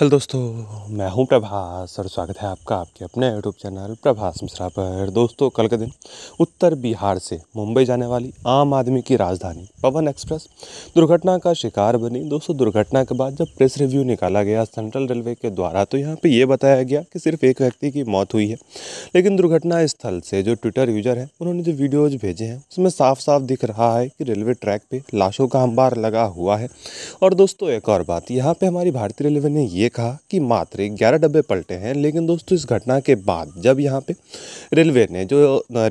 hello दोस्तों मैं हूं प्रभास और स्वागत है आपका आपके अपने यूट्यूब चैनल प्रभास मिश्रा पर दोस्तों कल के दिन उत्तर बिहार से मुंबई जाने वाली आम आदमी की राजधानी पवन एक्सप्रेस दुर्घटना का शिकार बनी दोस्तों दुर्घटना के बाद जब प्रेस रिव्यू निकाला गया सेंट्रल रेलवे के द्वारा तो यहाँ पर यह बताया गया कि सिर्फ एक व्यक्ति की मौत हुई है लेकिन दुर्घटना स्थल से जो ट्विटर यूजर हैं उन्होंने जो वीडियोज भेजे हैं उसमें साफ साफ दिख रहा है कि रेलवे ट्रैक पर लाशों का अंबार लगा हुआ है और दोस्तों एक और बात यहाँ पर हमारी भारतीय रेलवे ने ये देखा कि मात्र ग्यारह डब्बे पलटे हैं लेकिन दोस्तों इस घटना के बाद जब यहाँ पे रेलवे ने जो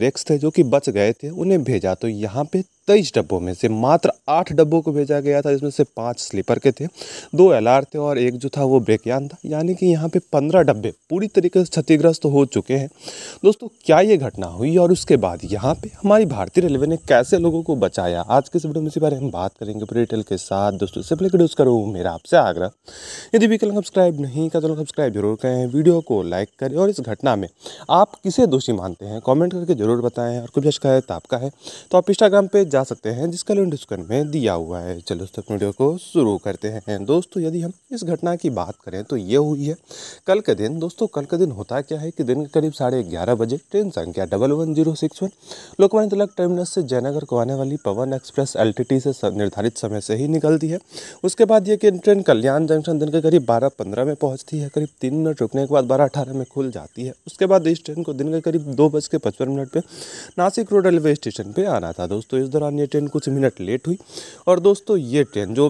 रेक्स थे जो कि बच गए थे उन्हें भेजा तो यहाँ पे तेईस डब्बों में से मात्र आठ डब्बों को भेजा गया था जिसमें से पाँच स्लीपर के थे दो एल थे और एक जो था वो ब्रेकयान था यानी कि यहाँ पे पंद्रह डब्बे पूरी तरीके से क्षतिग्रस्त हो चुके हैं दोस्तों क्या ये घटना हुई और उसके बाद यहाँ पे हमारी भारतीय रेलवे ने कैसे लोगों को बचाया आज के इस वीडियो में इसी बारे में हम बात करेंगे पूरी डिटेल के साथ दोस्तों इससे पहले वीडियोज़ करो मेरा आपसे आग्रह यदि भी कल सब्सक्राइब नहीं कर तो सब्सक्राइब जरूर करें वीडियो को लाइक करें और इस घटना में आप किसे दोषी मानते हैं कॉमेंट करके जरूर बताएं और कुछ शिकायत आपका है तो आप इंस्टाग्राम पर जा सकते हैं जिसका लिंक डिस्क्रिप्शन में दिया हुआ है चलो उस तक वीडियो को शुरू करते हैं दोस्तों यदि हम इस घटना की बात करें तो ये हुई है कल के दिन दोस्तों कल के दिन होता क्या है कि दिन के करीब साढ़े ग्यारह बजे ट्रेन संख्या double one zero six one Lokmanya Tilak terminus से जयनगर को आने वाली पवन एक्सप्रेस एल से निर्धारित समय से ही निकलती है उसके बाद ये कि ट्रेन कल्याण जंक्शन दिन के करीब बारह पंद्रह में पहुँचती है करीब तीन मिनट रुकने के बाद बारह अठारह में खुल जाती है उसके बाद इस ट्रेन को दिन के करीब दो बज के पचपन मिनट पर नासिक रोड रेलवे स्टेशन पर आना था दोस्तों इस दौरान दौरान ये ट्रेन कुछ मिनट लेट हुई और दोस्तों ये ट्रेन जो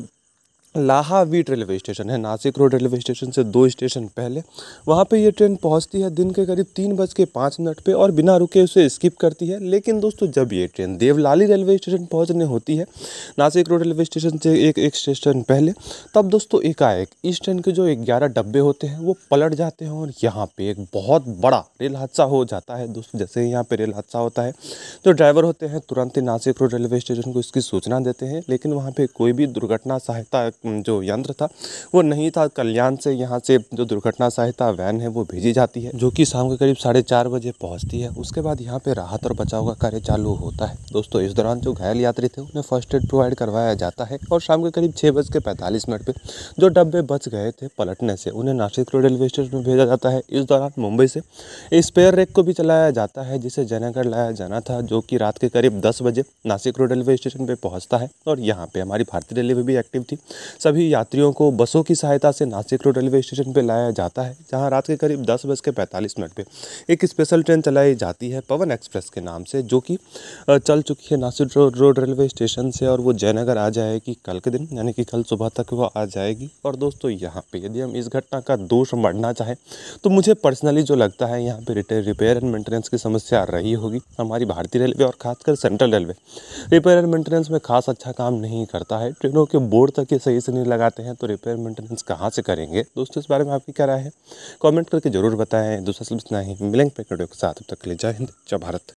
लाहावीट रेलवे स्टेशन है नासिक रोड रेलवे स्टेशन से दो स्टेशन पहले वहाँ पे ये ट्रेन पहुँचती है दिन के करीब तीन बज के पाँच मिनट पे और बिना रुके उसे स्किप करती है लेकिन दोस्तों जब ये ट्रेन देवलाली रेलवे स्टेशन पहुँचने होती है नासिक रोड रेलवे स्टेशन से एक एक स्टेशन पहले तब दोस्तों एकाएक इस ट्रेन के जो ग्यारह डब्बे होते हैं वो पलट जाते हैं और यहाँ पर एक बहुत बड़ा रेल हादसा हो जाता है दोस्तों जैसे ही यहाँ पर रेल हादसा होता है तो ड्राइवर होते हैं तुरंत ही नासिक रोड रेलवे स्टेशन को इसकी सूचना देते हैं लेकिन वहाँ पर कोई भी दुर्घटना सहायता जो यंत्र था वो नहीं था कल्याण से यहाँ से जो दुर्घटना सहायता वैन है वो भेजी जाती है जो कि शाम के करीब साढ़े चार बजे पहुँचती है उसके बाद यहाँ पे राहत और बचाव का कार्य चालू होता है दोस्तों इस दौरान जो घायल यात्री थे उन्हें फर्स्ट एड प्रोवाइड करवाया जाता है और शाम के करीब छः बज के पैंतालीस मिनट पर जो डब्बे बच गए थे पलटने से उन्हें नासिक रेलवे स्टेशन में भेजा जाता है इस दौरान मुंबई से स्पेयर रेक को भी चलाया जाता है जिसे जयनगढ़ लाया जाना था जो कि रात के करीब दस बजे नासिक रोड रेलवे स्टेशन पर पहुँचता है और यहाँ पर हमारी भारतीय रेलवे भी एक्टिव थी सभी यात्रियों को बसों की सहायता से नासिक रोड रेलवे स्टेशन पर लाया जाता है जहाँ रात के करीब दस बज के पैंतालीस मिनट पर एक स्पेशल ट्रेन चलाई जाती है पवन एक्सप्रेस के नाम से जो कि चल चुकी है Nashik road road railway station से और वो जयनगर आ जाएगी कल के दिन यानी कि कल सुबह तक वह आ जाएगी और दोस्तों यहाँ पर यदि हम इस घटना का दोष मढ़ना चाहें तो मुझे पर्सनली जो लगता है यहाँ पर रिटेल रिपेयर एंड मेंटेनेंस की समस्या रही होगी हमारी भारतीय रेलवे और खासकर central railway repair and maintenance में खास अच्छा काम नहीं करता है ट्रेनों के बोर्ड तक ये सही सही से नहीं लगाते हैं तो रिपेयर मेंटेनेंस कहाँ से करेंगे दोस्तों इस बारे में आपकी क्या राय है कॉमेंट करके जरूर बताएं दूसरा सिर्फ इतना ही मिलेंगे के साथ तक ले जय हिंद जय भारत